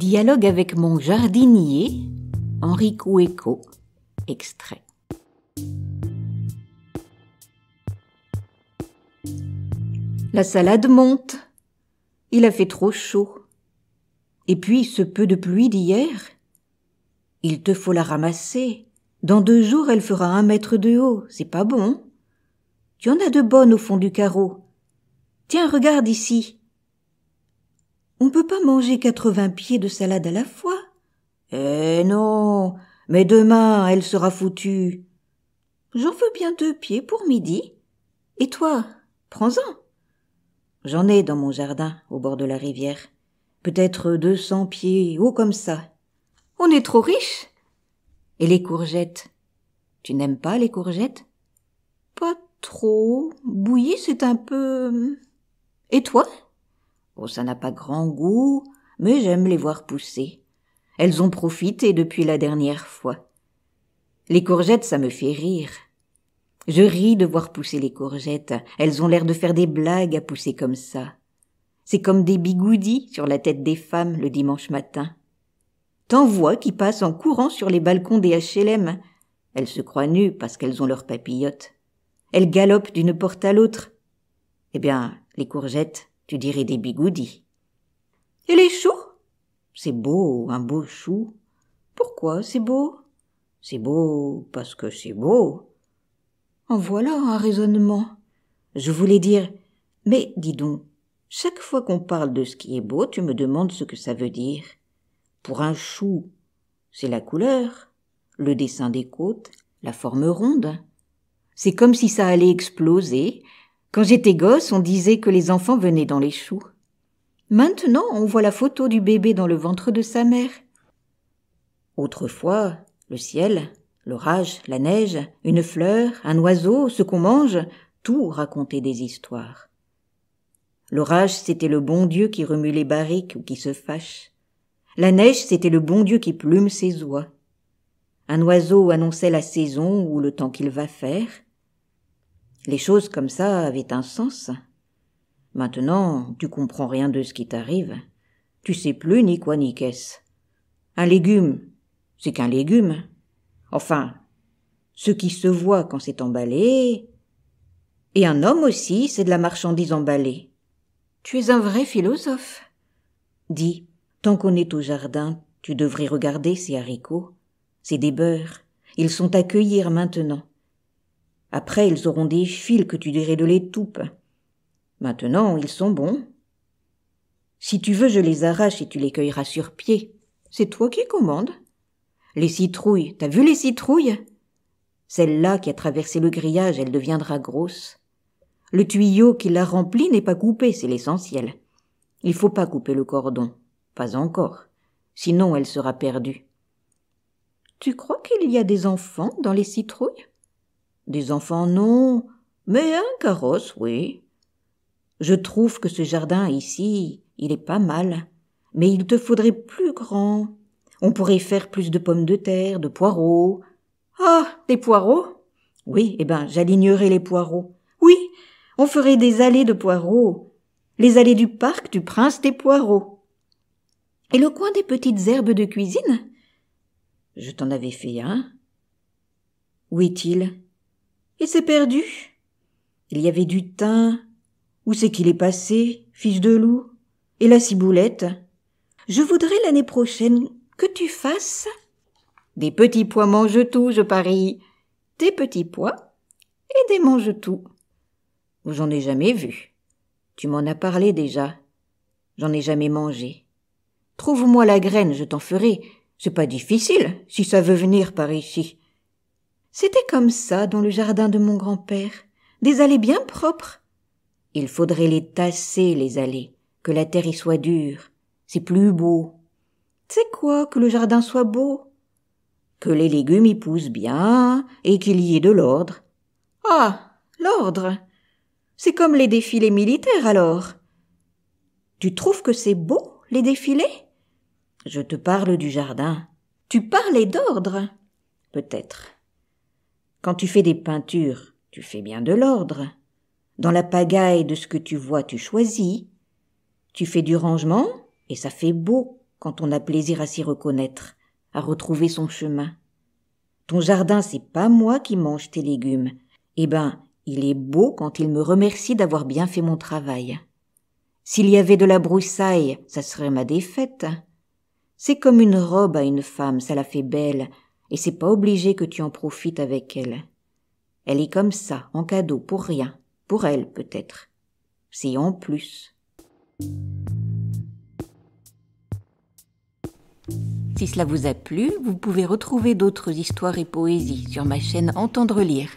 Dialogue avec mon jardinier, Henri Couéco, extrait. La salade monte. Il a fait trop chaud. Et puis ce peu de pluie d'hier. Il te faut la ramasser. Dans deux jours, elle fera un mètre de haut. C'est pas bon. Tu en as de bonnes au fond du carreau. Tiens, regarde ici. On ne peut pas manger quatre-vingts pieds de salade à la fois. Eh non, mais demain elle sera foutue. J'en veux bien deux pieds pour midi. Et toi, prends-en. J'en ai dans mon jardin, au bord de la rivière. Peut-être deux cents pieds haut comme ça. On est trop riche. Et les courgettes Tu n'aimes pas les courgettes Pas trop. Bouillie, c'est un peu. Hmm. Et toi Oh, ça n'a pas grand goût, mais j'aime les voir pousser. Elles ont profité depuis la dernière fois. Les courgettes, ça me fait rire. Je ris de voir pousser les courgettes. Elles ont l'air de faire des blagues à pousser comme ça. C'est comme des bigoudis sur la tête des femmes le dimanche matin. Tant voix qui passent en courant sur les balcons des HLM. Elles se croient nues parce qu'elles ont leurs papillotes. Elles galopent d'une porte à l'autre. Eh bien, les courgettes, tu dirais des bigoudis. Et les choux C'est beau, un beau chou. Pourquoi c'est beau C'est beau parce que c'est beau. En voilà un raisonnement. Je voulais dire Mais dis donc, chaque fois qu'on parle de ce qui est beau, tu me demandes ce que ça veut dire. Pour un chou, c'est la couleur, le dessin des côtes, la forme ronde. C'est comme si ça allait exploser, quand j'étais gosse, on disait que les enfants venaient dans les choux. Maintenant, on voit la photo du bébé dans le ventre de sa mère. Autrefois, le ciel, l'orage, la neige, une fleur, un oiseau, ce qu'on mange, tout racontait des histoires. L'orage, c'était le bon Dieu qui remue les barriques ou qui se fâche. La neige, c'était le bon Dieu qui plume ses oies. Un oiseau annonçait la saison ou le temps qu'il va faire. Les choses comme ça avaient un sens. Maintenant, tu comprends rien de ce qui t'arrive. Tu sais plus ni quoi ni qu'est-ce. Un légume, c'est qu'un légume. Enfin, ce qui se voit quand c'est emballé. Et un homme aussi, c'est de la marchandise emballée. Tu es un vrai philosophe. Dis, tant qu'on est au jardin, tu devrais regarder ces haricots, ces débeurs. Ils sont à cueillir maintenant. Après, ils auront des fils que tu dirais de l'étoupe. Maintenant, ils sont bons. Si tu veux, je les arrache et tu les cueilleras sur pied. C'est toi qui commandes. Les citrouilles, t'as vu les citrouilles Celle-là qui a traversé le grillage, elle deviendra grosse. Le tuyau qui la rempli n'est pas coupé, c'est l'essentiel. Il faut pas couper le cordon. Pas encore. Sinon, elle sera perdue. Tu crois qu'il y a des enfants dans les citrouilles des enfants, non, mais un carrosse, oui. Je trouve que ce jardin ici, il est pas mal, mais il te faudrait plus grand. On pourrait faire plus de pommes de terre, de poireaux. Ah, des poireaux Oui, eh ben, j'alignerai les poireaux. Oui, on ferait des allées de poireaux. Les allées du parc du prince des poireaux. Et le coin des petites herbes de cuisine Je t'en avais fait un. Où est-il « Il s'est perdu. Il y avait du thym. Où c'est qu'il est passé, fils de loup? Et la ciboulette? Je voudrais l'année prochaine que tu fasses des petits pois mange-tout, je parie. Des petits pois et des mange-tout. J'en ai jamais vu. Tu m'en as parlé déjà. J'en ai jamais mangé. Trouve-moi la graine, je t'en ferai. C'est pas difficile, si ça veut venir par ici. C'était comme ça dans le jardin de mon grand-père, des allées bien propres. Il faudrait les tasser, les allées, que la terre y soit dure. C'est plus beau. C'est quoi que le jardin soit beau? Que les légumes y poussent bien et qu'il y ait de l'ordre. Ah, l'ordre! C'est comme les défilés militaires alors. Tu trouves que c'est beau, les défilés? Je te parle du jardin. Tu parlais d'ordre? Peut-être. Quand tu fais des peintures, tu fais bien de l'ordre. Dans la pagaille de ce que tu vois, tu choisis. Tu fais du rangement, et ça fait beau quand on a plaisir à s'y reconnaître, à retrouver son chemin. Ton jardin, c'est pas moi qui mange tes légumes. Eh ben, il est beau quand il me remercie d'avoir bien fait mon travail. S'il y avait de la broussaille, ça serait ma défaite. C'est comme une robe à une femme, ça la fait belle, et c'est pas obligé que tu en profites avec elle. Elle est comme ça, en cadeau, pour rien, pour elle peut-être. C'est en plus. Si cela vous a plu, vous pouvez retrouver d'autres histoires et poésies sur ma chaîne Entendre lire